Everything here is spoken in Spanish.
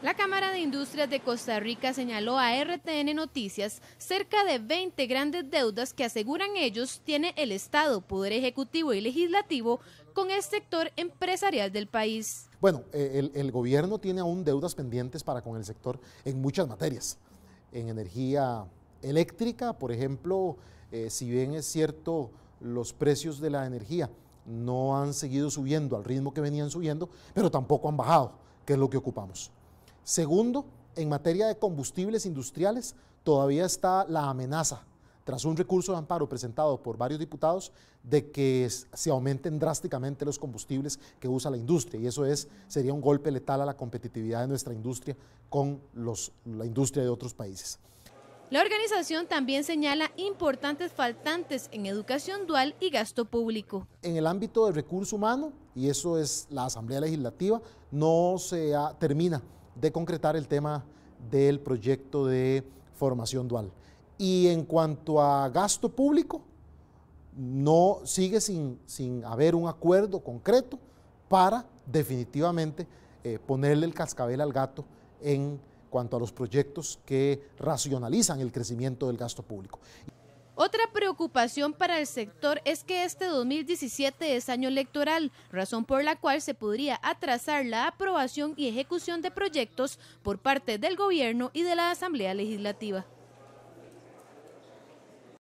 La Cámara de Industrias de Costa Rica señaló a RTN Noticias cerca de 20 grandes deudas que aseguran ellos tiene el Estado, Poder Ejecutivo y Legislativo con el sector empresarial del país. Bueno, eh, el, gobierno tiene aún deudas pendientes para con el sector en muchas materias. En energía eléctrica, por ejemplo, eh, si bien es cierto los precios de la energía no han seguido subiendo al ritmo que venían subiendo, pero tampoco han bajado, que es lo que ocupamos. Segundo, en materia de combustibles industriales, todavía está la amenaza, tras un recurso de amparo presentado por varios diputados, de que se aumenten drásticamente los combustibles que usa la industria. Y eso es, sería un golpe letal a la competitividad de nuestra industria con la industria de otros países. La organización también señala importantes faltantes en educación dual y gasto público. En el ámbito del recurso humano, y eso es la Asamblea Legislativa, no se termina de concretar el tema del proyecto de formación dual. Y en cuanto a gasto público, no sigue sin, sin haber un acuerdo concreto para definitivamente eh, ponerle el cascabel al gato en cuanto a los proyectos que racionalizan el crecimiento del gasto público. Otra preocupación para el sector es que este 2017 es año electoral, razón por la cual se podría atrasar la aprobación y ejecución de proyectos por parte del gobierno y de la Asamblea Legislativa.